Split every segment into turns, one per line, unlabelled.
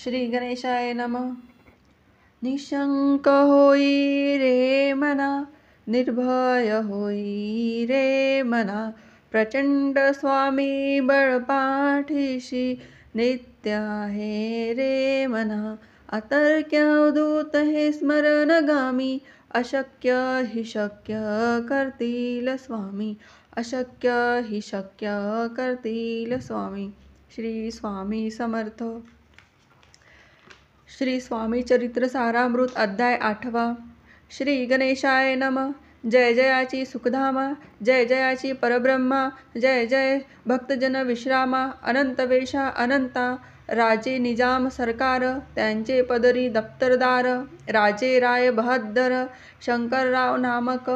श्री गणेशाय नम निशंक होई रे मना निर्भय होई रे मना प्रचंड स्वामी बळपाठीशी नित्य हे रे मना दूत हे गामी अशक्य हि शक्य करतील स्वामी अशक्य हि शक्य करतील स्वामी श्री स्वामी समर्थ श्री स्वामी चरित्र सारामृत अध्याय आठवा श्री गणेशाय नम जय जयाची सुखधामा जय जयाची परब्रह्मा जय जय भक्तजन विश्रामा वेशा, अनंता राजे निजाम सरकार त्यांचे पदरी दप्तरदार राजे राय बहाद्दर शंकरराव नामक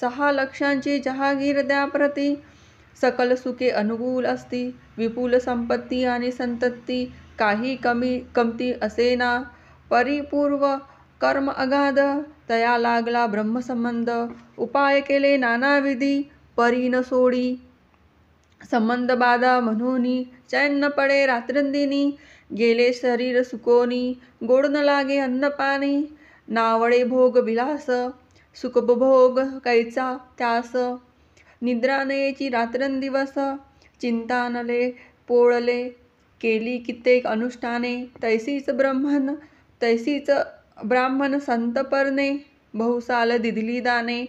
सहा लक्षांची जहागीर द्याप्रती सकल सुखे अनुकूल असती विपुल संपत्ती आणि संतती काही कमी कमती असेना परिपूर्व कर्म अगाध तया लागला ब्रह्मसंबंध उपाय केले नानाविधी परी न सोडी संबंध बाधा म्हणून चैन न पडे रात्रंदिनी गेले शरीर सुकोनी गोड न लागे पाणी नावडे भोग विलास सुखभोग कैचा त्यास निद्रा नयेची रात्रंदिवस चिंतानले पोळले केली कित्येक अनुष्ठाने तैसीच ब्राह्मण तैसीच ब्राह्मण संतपर्णे बहुसाल दिधली दाने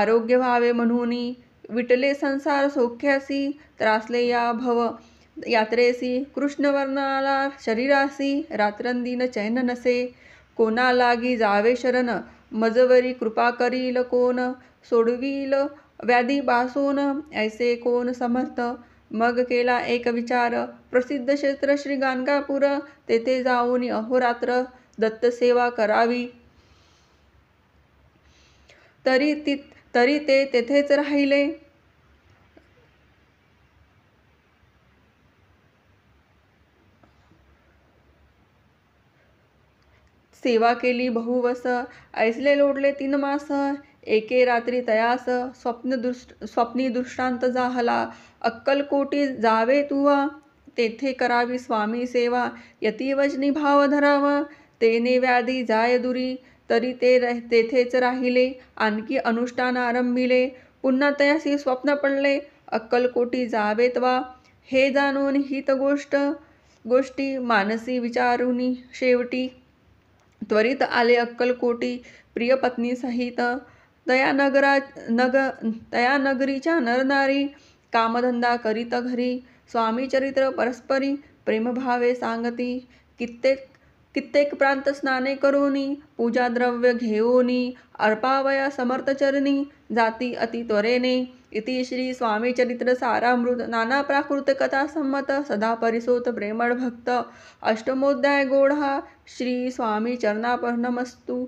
आरोग्य व्हावे म्हणून विटले संसार सोख्यासी त्रासले या भव यात्रेसी कृष्णवर्णाला शरीरासी रात्रंदिन चैन नसे लागी जावे शरण मजवरी कृपा करील कोण सोडवील व्याधी बासून ऐसे कोण समर्थ मग केला एक विचार प्रसिद्ध क्षेत्र श्री गाणगापूर तेथे जाऊन अहोरात्र सेवा करावी तरी ती तरी ते तेथेच राहिले सेवा केली बहुवस ऐसले लोडले तीन मास एके रात्री तयास स्वप्नदृष्ट स्वप्नी दृष्टांत जाहला अक्कलकोटी जावे तुवा तेथे करावी स्वामी सेवा यतिवजनी भाव धरावा तेने व्याधी जाय दुरी तरी ते रह तेथेच राहिले आणखी अनुष्ठान आरंभिले पुन्हा तयासी स्वप्न पडले अक्कलकोटी जावेत वा हे जाणून हित गोष्ट गोष्टी मानसी विचारुनी शेवटी त्वरित आले अक्कलकोटी प्रियपत्नीसहित तया नगरा नग तया नगरीच्या नरनारी कामधंदा करीत घरी स्वामीचरित्र परस्परी प्रेमभावे सांगती कित्येक कित्येक प्रांत स्नाने करोनी पूजाद्रव्य घेऊनी अर्पावया समर्थचरणी जाती अति त्वरेने इति श्री चरित्र सारामृत नाना प्राकृत कथा संमत सदा परिसोत प्रेमळ भक्त अष्टमोध्याय गोढा श्री स्वामी चरणापर्णमस्तू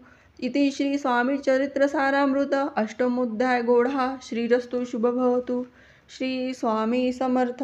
इति श्री स्वामी चरित्र सारामृत अष्टमोध्याय गोढा श्रीरस्तु शुभ भवतु श्री स्वामी समर्थ